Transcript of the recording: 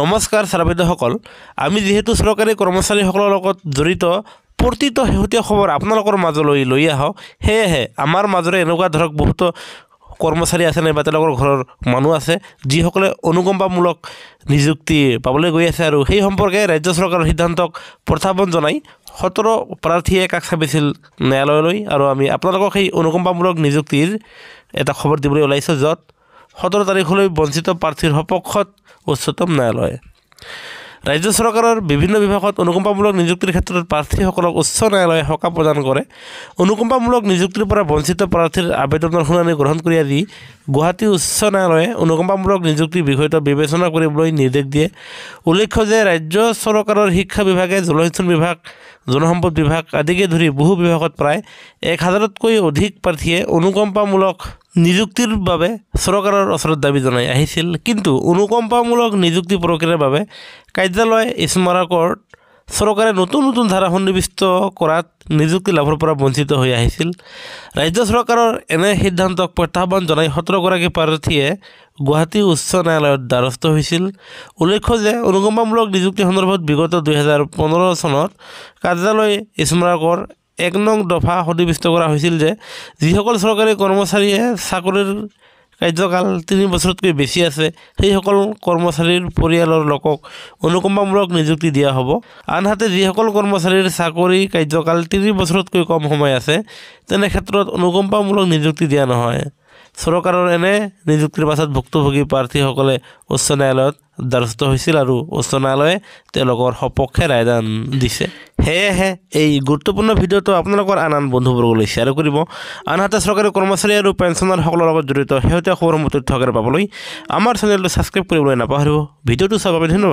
নমস্কাৰ চাৰ্বেদসকল আমি যিহেতু চৰকাৰী কৰ্মচাৰীসকলৰ লগত জড়িত প্ৰতিটো শেহতীয়া খবৰ আপোনালোকৰ মাজলৈ লৈ আহোঁ সেয়েহে আমাৰ মাজৰে এনেকুৱা ধৰক বহুতো কৰ্মচাৰী আছে নাইবা তেওঁলোকৰ ঘৰৰ মানুহ আছে যিসকলে অনুকম্পামূলক নিযুক্তি পাবলৈ গৈ আছে আৰু সেই সম্পৰ্কে ৰাজ্য চৰকাৰৰ সিদ্ধান্তক প্ৰত্যাহ্বান জনাই সোতৰ প্ৰাৰ্থীয়ে কাষ চাপিছিল ন্যায়ালয়লৈ আৰু আমি আপোনালোকক সেই অনুকম্পামূলক নিযুক্তিৰ এটা খবৰ দিবলৈ ওলাইছোঁ য'ত সোতৰ তাৰিখলৈ বঞ্চিত প্ৰাৰ্থীৰ সপক্ষত উচ্চতম ন্যায়ালয়ে ৰাজ্য চৰকাৰৰ বিভিন্ন বিভাগত অনুকম্পামূলক নিযুক্তিৰ ক্ষেত্ৰত প্ৰাৰ্থীসকলক উচ্চ ন্যায়ালয়ে সকাহ প্ৰদান কৰে অনুকম্পামূলক নিযুক্তিৰ পৰা বঞ্চিত প্ৰাৰ্থীৰ আবেদনৰ শুনানি গ্ৰহণ কৰি আদি গুৱাহাটী উচ্চ ন্যায়ালয়ে অনুকম্পামূলক নিযুক্তিৰ বিষয়টো বিবেচনা কৰিবলৈ নিৰ্দেশ দিয়ে উল্লেখ্য যে ৰাজ্য চৰকাৰৰ শিক্ষা বিভাগে জলসিঞ্চন বিভাগ জনসম্পদ বিভাগ আদিকে ধৰি বহু বিভাগত প্ৰায় এক হাজাৰতকৈ অধিক প্ৰাৰ্থীয়ে অনুকম্পামূলক নিযুক্তিৰ বাবে চৰকাৰৰ ওচৰত দাবী জনাই আহিছিল কিন্তু অনুকম্পামূলক নিযুক্তি প্ৰক্ৰিয়াৰ বাবে কাৰ্যালয় স্মাৰকত চৰকাৰে নতুন নতুন ধাৰা সন্নিৱিষ্ট কৰাত নিযুক্তি লাভৰ পৰা বঞ্চিত হৈ আহিছিল ৰাজ্য চৰকাৰৰ এনে সিদ্ধান্তক প্ৰত্যাহ্বান জনাই সোতৰগৰাকী প্ৰাৰ্থীয়ে গুৱাহাটী উচ্চ ন্যায়ালয়ৰ দ্বাৰস্থ হৈছিল উল্লেখ্য যে অনুকম্পামূলক নিযুক্তি সন্দৰ্ভত বিগত দুহেজাৰ পোন্ধৰ চনত কাৰ্যালয় স্মাৰকৰ এক নং দফা সন্নিৱিষ্ট কৰা হৈছিল যে যিসকল চৰকাৰী কৰ্মচাৰীয়ে চাকৰিৰ কাৰ্যকাল তিনি বছৰতকৈ বেছি আছে সেইসকল কৰ্মচাৰীৰ পৰিয়ালৰ লোকক অনুকম্পামূলক নিযুক্তি দিয়া হ'ব আনহাতে যিসকল কৰ্মচাৰীৰ চাকৰি কাৰ্যকাল তিনি বছৰতকৈ কম সময় আছে তেনে ক্ষেত্ৰত অনুকম্পামূলক নিযুক্তি দিয়া নহয় চৰকাৰৰ এনে নিযুক্তিৰ পাছত ভুক্তভোগী প্ৰাৰ্থীসকলে উচ্চ ন্যায়ালয়ত দ্বাৰস্থ হৈছিল আৰু উচ্চ ন্যায়ালয়ে তেওঁলোকৰ সপক্ষে ৰায়দান দিছে সেয়েহে এই গুৰুত্বপূৰ্ণ ভিডিঅ'টো আপোনালোকৰ আন আন বন্ধুবৰ্গলৈ শ্বেয়াৰ কৰিব আনহাতে চৰকাৰী কৰ্মচাৰী আৰু পেঞ্চনাৰসকলৰ লগত জড়িত শেহতীয়া খবৰসমূহ তথ্যকাৰে পাবলৈ আমাৰ চেনেলটো ছাবস্ক্ৰাইব কৰিবলৈ নাপাহৰিব ভিডিঅ'টো চাবৰ ধন্যবাদ